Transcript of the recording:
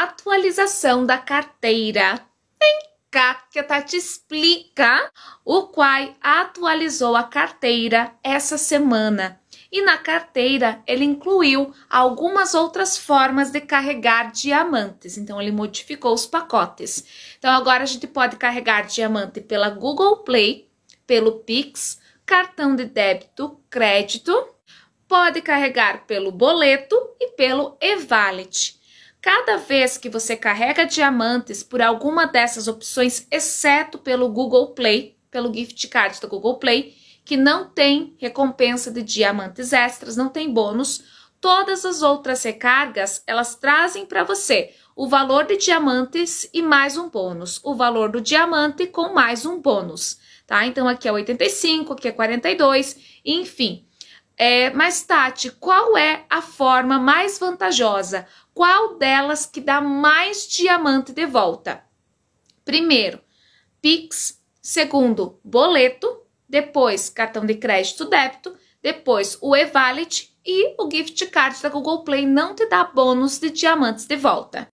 atualização da carteira. Vem cá que a Tati tá explica. O Quai atualizou a carteira essa semana e na carteira ele incluiu algumas outras formas de carregar diamantes. Então ele modificou os pacotes. Então agora a gente pode carregar diamante pela Google Play, pelo Pix, cartão de débito, crédito, pode carregar pelo boleto e pelo e-wallet. Cada vez que você carrega diamantes por alguma dessas opções, exceto pelo Google Play, pelo gift card do Google Play, que não tem recompensa de diamantes extras, não tem bônus, todas as outras recargas, elas trazem para você o valor de diamantes e mais um bônus, o valor do diamante com mais um bônus, tá? Então aqui é 85, aqui é 42, enfim. É, mas, Tati, qual é a forma mais vantajosa? Qual delas que dá mais diamante de volta? Primeiro, Pix. Segundo, boleto. Depois, cartão de crédito débito. Depois, o e-wallet. E o gift card da Google Play não te dá bônus de diamantes de volta.